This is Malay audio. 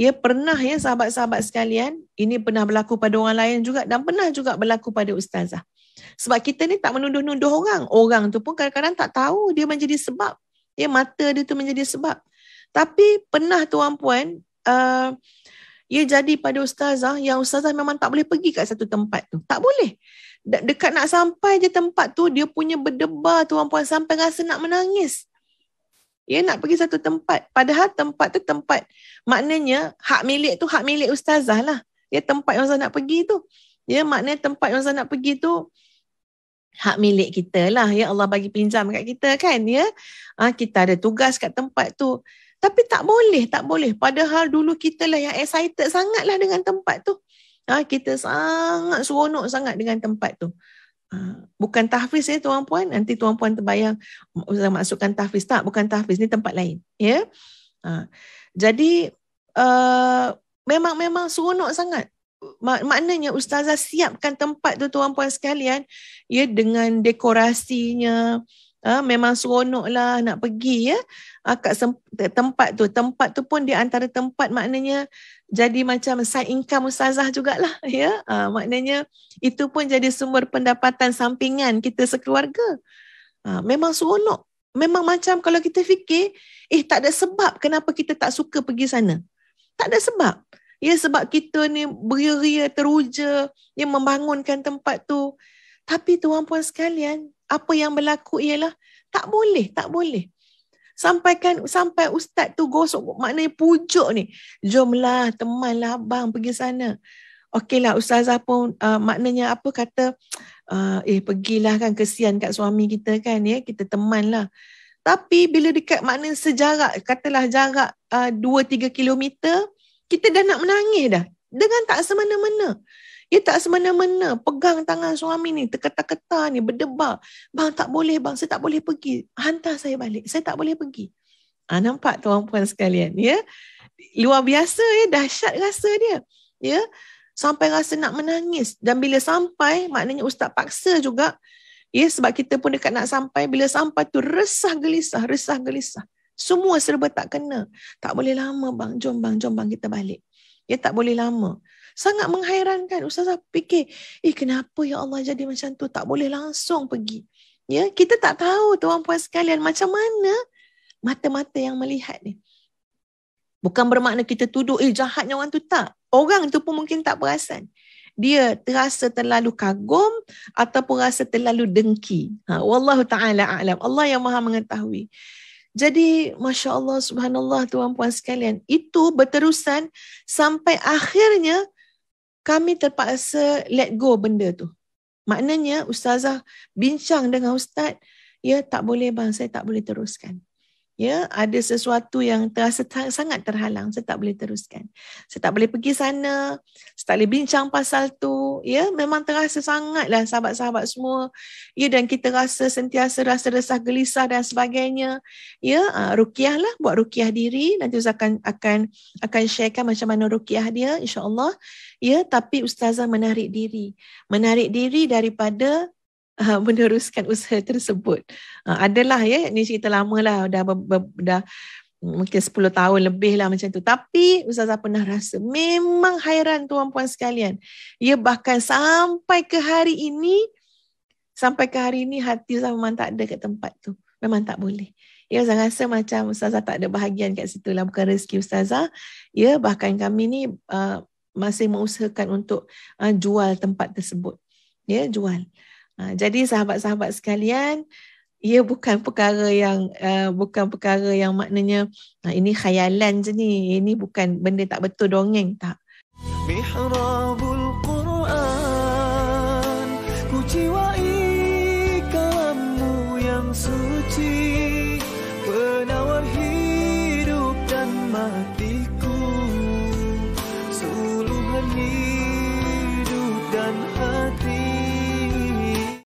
ya pernah ya sahabat-sahabat sekalian ini pernah berlaku pada orang lain juga dan pernah juga berlaku pada ustazah sebab kita ni tak menuduh-nuduh orang orang tu pun kadang-kadang tak tahu dia menjadi sebab ya mata dia tu menjadi sebab tapi pernah tuan puan uh, ia jadi pada ustazah yang ustazah memang tak boleh pergi kat satu tempat tu tak boleh dekat nak sampai je tempat tu dia punya berdebar tuan puan sampai rasa nak menangis ya nak pergi satu tempat padahal tempat tu tempat maknanya hak milik tu hak milik ustazah lah ya tempat yang ustazah nak pergi tu ya maknanya tempat yang ustazah nak pergi tu hak milik kita lah ya Allah bagi pinjam kat kita kan ya ha, kita ada tugas kat tempat tu tapi tak boleh tak boleh padahal dulu kita lah yang excited sangatlah dengan tempat tu ha, kita sangat seronok sangat dengan tempat tu Ah, bukan tahfiz ya tuan puan nanti tuan puan terbayang ustaz masukkan tahfiz tak bukan tahfiz ni tempat lain ya ha. jadi uh, memang memang seronok sangat Mak- maknanya ustazah siapkan tempat tu tuan puan sekalian ya dengan dekorasinya uh, Uh, memang seronok lah nak pergi ya uh, kat tempat tu tempat tu pun di antara tempat maknanya jadi macam side income ustazah jugalah ya uh, maknanya itu pun jadi sumber pendapatan sampingan kita sekeluarga uh, memang seronok memang macam kalau kita fikir eh tak ada sebab kenapa kita tak suka pergi sana tak ada sebab ya sebab kita ni beria-ria teruja yang membangunkan tempat tu tapi tuan puan sekalian apa yang berlaku ialah tak boleh, tak boleh. Sampaikan sampai ustaz tu gosok maknanya pujuk ni. Jomlah temanlah abang pergi sana. Okeylah ustazah pun uh, maknanya apa kata uh, eh pergilah kan kesian kat suami kita kan ya kita temanlah. Tapi bila dekat makna sejarak katalah jarak uh, 2 3 km kita dah nak menangis dah dengan tak semena-mena. Dia tak semena-mena pegang tangan suami ni, terketak-ketak ni, berdebar. Bang, tak boleh bang, saya tak boleh pergi. Hantar saya balik, saya tak boleh pergi. Ha, nampak tuan puan sekalian, ya? Luar biasa ya, dahsyat rasa dia. Ya? Sampai rasa nak menangis. Dan bila sampai, maknanya ustaz paksa juga. Ya, sebab kita pun dekat nak sampai. Bila sampai tu resah gelisah, resah gelisah. Semua serba tak kena. Tak boleh lama bang, jom bang, jom bang kita balik. Ya, tak boleh lama sangat menghairankan ustazah fikir eh kenapa ya Allah jadi macam tu tak boleh langsung pergi ya kita tak tahu tuan puan sekalian macam mana mata-mata yang melihat ni bukan bermakna kita tuduh eh jahatnya orang tu tak orang tu pun mungkin tak perasan dia terasa terlalu kagum atau pun rasa terlalu dengki ha wallahu taala alam Allah yang maha mengetahui jadi Masya Allah subhanallah tuan puan sekalian Itu berterusan sampai akhirnya kami terpaksa let go benda tu. Maknanya ustazah bincang dengan ustaz, ya tak boleh bang, saya tak boleh teruskan ya ada sesuatu yang terasa sangat terhalang saya tak boleh teruskan saya tak boleh pergi sana saya tak boleh bincang pasal tu ya memang terasa sangatlah sahabat-sahabat semua ya dan kita rasa sentiasa rasa resah gelisah dan sebagainya ya ah, rukiah lah buat rukiah diri nanti saya akan akan akan sharekan macam mana rukiah dia insyaallah ya tapi ustazah menarik diri menarik diri daripada Ah, meneruskan usaha tersebut. Uh, adalah ya, ni cerita lama lah, dah, ber, ber, dah mm, mungkin 10 tahun lebih lah macam tu. Tapi Ustazah pernah rasa memang hairan tuan-puan sekalian. Ya bahkan sampai ke hari ini, sampai ke hari ini hati Ustazah memang tak ada kat tempat tu. Memang tak boleh. Ya Ustazah rasa macam Ustazah tak ada bahagian kat situ lah, bukan rezeki Ustazah. Ya bahkan kami ni uh, masih mengusahakan untuk uh, jual tempat tersebut. Ya jual. Ha, jadi sahabat-sahabat sekalian, ia bukan perkara yang uh, bukan perkara yang maknanya uh, ini khayalan je ni. Ini bukan benda tak betul dongeng tak. Mihrabul